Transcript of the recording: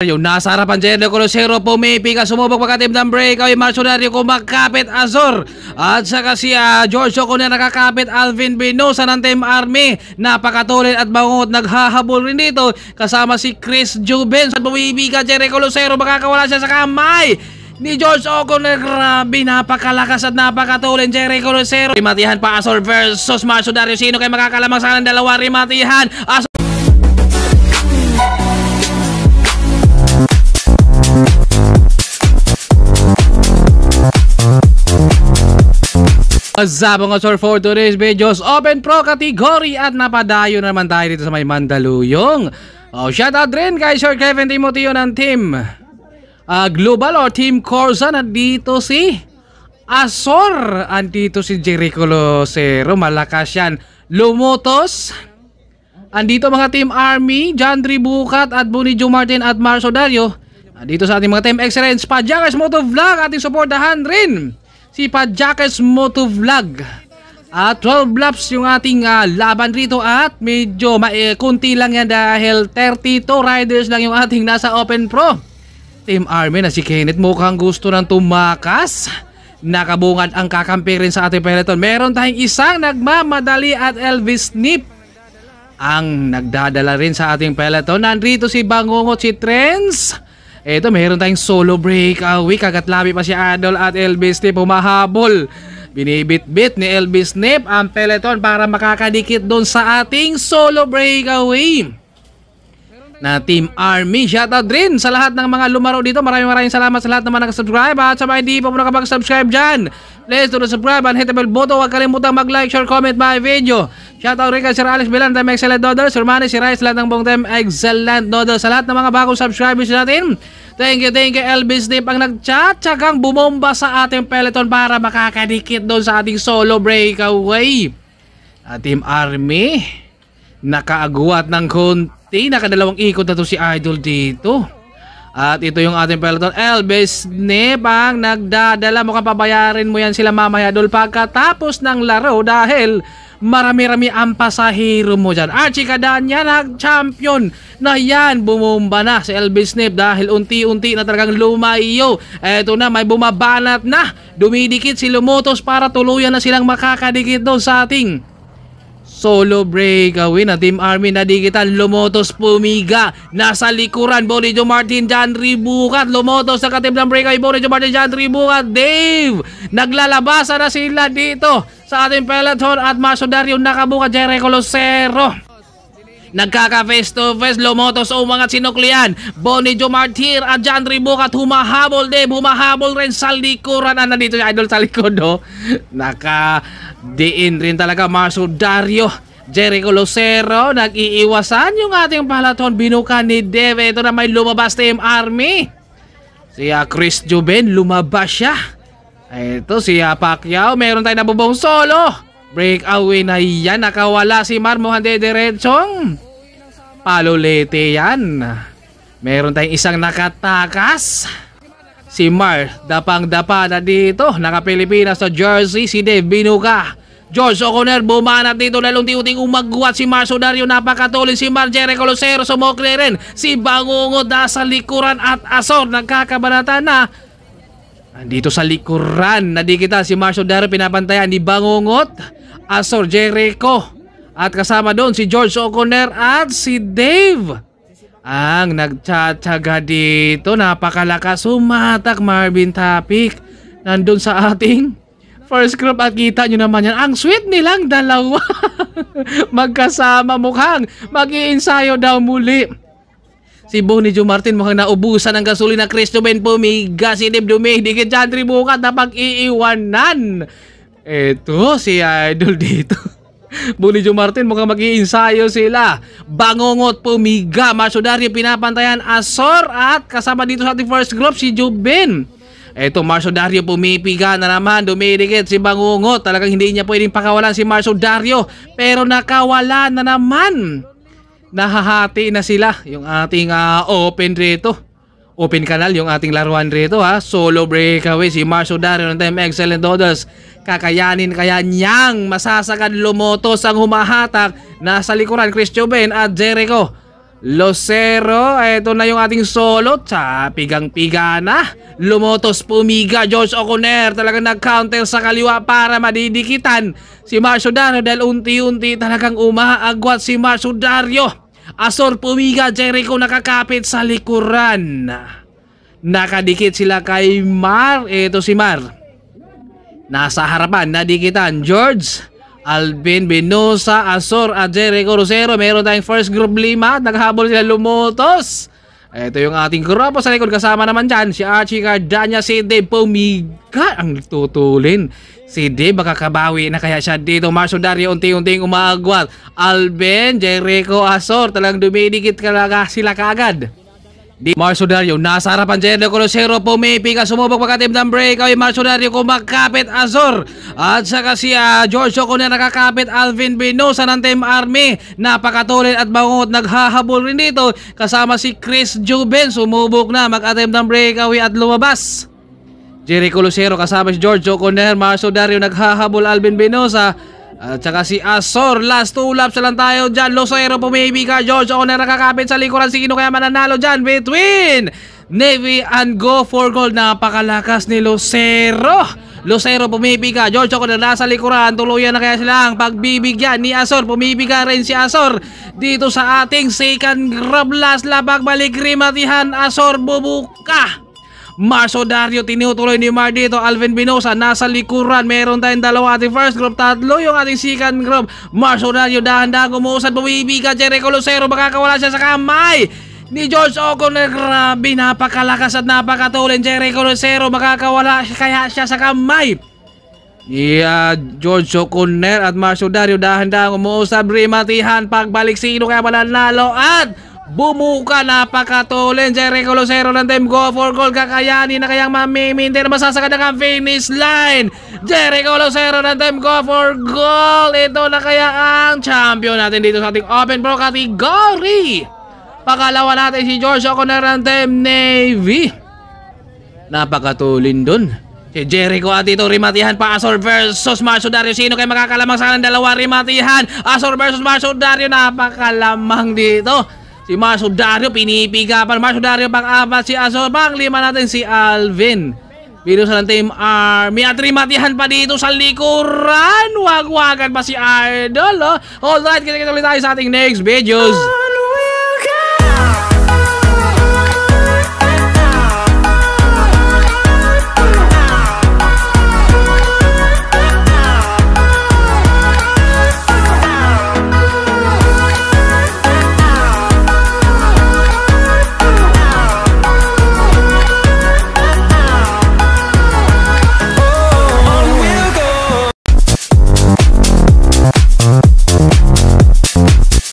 Mario nasa harapan Jenny Colosero pumipika sumubok pagkatib ng break ay Marcionario kumakapit Azor at saka si uh, George Ocon nakakapit Alvin Binosa ng Team Army napakatulid at bangot naghahabol rin dito kasama si Chris Jubens at pumipika Jenny Colosero makakawala siya sa kamay ni George O'Connor. Grabe, napakalakas at napakatulin. Jericho Lucero. Rimatihan pa Azor versus Marcio Dario. Sino kay makakalamang sa dalawa? Rimatihan. Asol What's up mga sir for today's videos? Open Pro category at napadayo naman tayo dito sa may Mandaluyong. Oh, shout out rin kay Sir Kevin Timoteo ng team uh, Global or Team at dito si Asor. Andito si Jericho Lucero. Malakas yan. Lumotos. Andito mga Team Army, John Bukat at Bonijo Martin at Marso Dario. Andito sa ating mga Team Excellence, Padyangas Motovlog, ating supportahan rin si Moto Vlog. At 12 laps yung ating uh, laban rito at medyo ma eh, kunti lang yan dahil 32 riders lang yung ating nasa Open Pro. Team Army na si Kenneth mukhang gusto ng tumakas. Nakabungad ang kakampi rin sa ating peloton. Meron tayong isang nagmamadali at Elvis Nip. Ang nagdadala rin sa ating peloton. Nandito si Bangungot, si Trends. Eto, mayroon tayong solo breakaway. Ah, labi pa si Adol at Elvis Tip humahabol. Binibit-bit ni Elvis Nip ang peloton para makakadikit doon sa ating solo breakaway. Ah, na Team Army. Shoutout rin sa lahat ng mga lumaro dito. Maraming maraming salamat sa lahat ng mga nakasubscribe. At sa mga hindi pa muna nakapag-subscribe dyan, please do not subscribe and hit the bell button. Huwag kalimutang mag-like, share, comment my video. Shoutout rin kay Sir Alex Bilan, Time Excellent Dodo, Sir Manny, Sir Rice, lahat ng buong Time Excellent Dodders. Sa lahat ng mga bagong subscribers natin, Thank you, thank you Elvis Dip ang nag-chat tsagang bumomba sa ating peloton para makakadikit doon sa ating solo breakaway. At ah, Team Army, nakaagwat ng konti 50. Nakadalawang ikot na to si Idol dito. At ito yung ating peloton. Elvis Nebang nagdadala. Mukhang pabayarin mo yan sila mamaya Idol pagkatapos ng laro dahil marami-rami ang pasahero mo dyan. Archie Cadanya nag-champion na yan. Bumumba na si Elvis Snip dahil unti-unti na talagang lumayo. Eto na, may bumabanat na. Dumidikit si Lumotos para tuluyan na silang makakadikit doon sa ating Solo breakaway na Team Army na digital. Lumotos pumiga. Nasa likuran. Bonijo Martin John Ribukat. Lumotos sa katib ng breakaway. Bonijo Martin John Ribukat. Dave! Naglalabasa na sila dito sa ating peloton at Maso nakabuka Jericho Lucero. Nagkaka face to face Lomotos o oh, mga sinuklian Bonnie Jo Martir at John Ribok at humahabol de, humahabol rin sa likuran na ah, nandito yung idol sa likod no? Oh. Naka diin rin talaga Marso Dario Jericho Lucero nag-iiwasan yung ating palaton binuka ni Deve ito na may lumabas team army si Chris Juben lumabas siya ito si uh, Pacquiao meron tayong nabubong solo Breakaway na yan. Nakawala si Marmohan de Diretsong. Palolete yan. Meron tayong isang nakatakas. Si Mar, dapang-dapa na dito. Naka-Pilipinas sa jersey. Si Dave Binuka. George O'Connor bumanat dito dahil unti umagwat si Mar Sudario napakatuloy si Mar Jericho Lucero sumokre rin si Bangungo nasa likuran at Asor nagkakabanata na Andito sa likuran, nadikita si Marcio Daro pinapantayan ni Bangungot. Asor ah, Sir Jericho. At kasama doon si George O'Connor at si Dave. Ang nagtsatsaga dito, napakalakas sumatak Marvin Topic. Nandun sa ating first group at kita nyo naman yan. Ang sweet nilang dalawa. Magkasama mukhang mag-iinsayo daw muli. Si Bonnie Jo Martin mukhang naubusan ng gasolina. Cristo Ben pumiga. Si Deb Dumidikit. Chandri Bukat na pag-iiwanan. Eto, si Idol dito. Bulijo Martin, mukhang mag iinsayo sila. Bangungot, Pumiga, Marsodario, Pinapantayan, Asor, at kasama dito sa ating first group, si Jubin. Eto, Marso Dario pumipiga na naman, dumidikit si Bangungot. Talagang hindi niya pwedeng pakawalan si Marso Dario, pero nakawala na naman. Nahahati na sila yung ating uh, open rito. Open kanal yung ating laruan rito ha. Ah. Solo breakaway si Marso Dario ng time excellent orders. Kakayanin kaya niyang masasagan lumotos ang humahatak na sa likuran Chris Joben at Jericho. Losero, ito na yung ating solo. Sa pigang-piga na. Lumotos pumiga George O'Connor. Talagang nag-counter sa kaliwa para madidikitan si Marsudano dahil unti-unti talagang umaagwat si Marsudario. Asor pumiga Jericho nakakapit sa likuran. Nakadikit sila kay Mar. Ito si Mar. Nasa harapan, nadikitan, George, Alvin Benosa, Azor, at Jericho Rosero. Meron tayong first group lima. Naghabol sila lumutos. Ito yung ating grupo sa likod. Kasama naman dyan si Archie Cardania, si Dave Pumiga. Ang tutulin. Si Dave makakabawi na kaya siya dito. Marcio Dario unti-unting umaagwat. Alvin, Jericho, Azor. talagang dumidikit talaga sila kaagad. Di Marso Dario, nasa harapan Jericho Colosero, pumipika, sumubok pagkatib ng break. Ay, Marso Dario kumakapit Azor. At saka si uh, George Ocon nakakapit Alvin Binosa ng Team Army. Napakatulid at bangot, naghahabol rin dito. Kasama si Chris Juben, sumubok na mag-attempt ng breakaway at lumabas. Jericho Colosero kasama si Giorgio O'Connor, Marso Dario naghahabol Alvin Binosa at saka si Azor, last two laps lang tayo dyan. Losero pumihimi ka, George O'Connor nakakapit sa likuran. Sino kaya mananalo dyan between Navy and Go for Gold. Napakalakas ni Losero Lucero pumipika. George Oco na nasa likuran. Tuluyan na kaya sila ang pagbibigyan ni Azor. Pumipika rin si Azor dito sa ating second grab last labag balik rimatihan. Azor bubuka. Marso Dario, tinutuloy ni Mar dito. Alvin Binosa, nasa likuran. Meron tayong dalawa ating first group, tatlo yung ating second group. Marso Dario, dahan-dahan kumuusad, bumibiga. Jericho Lucero, makakawala siya sa kamay ni George O'Connor. Grabe, napakalakas at napakatulin. Jericho Lucero, makakawala kaya siya sa kamay. Yeah, George O'Connor at Marcio Dario dahan-dahan umuusap, rimatihan, pagbalik sino kaya mananalo at Bumuka napakatulin Jericho Lucero ng team go for goal Kakayanin na kayang na Masasagad ang finish line Jericho Lucero ng time go for goal Ito na kaya ang champion natin dito sa ating open pro category Pakalawa natin si George O'Connor ng team Navy Napakatulin dun Si Jericho at ito rimatihan pa Azor versus Marcio Dario. Sino kay makakalamang sa kanang dalawa rimatihan? Azor versus Marcio Dario napakalamang dito. Si Marso Dario, pinipikapan. Marso Dario, pang-apat si Azor. Pang-lima natin si Alvin. Binusan ng Team Army at rimatihan pa dito sa likuran. wag Wagwagan pa si Idol. Oh. Alright, kita-kita ulit tayo sa ating next videos. Ah!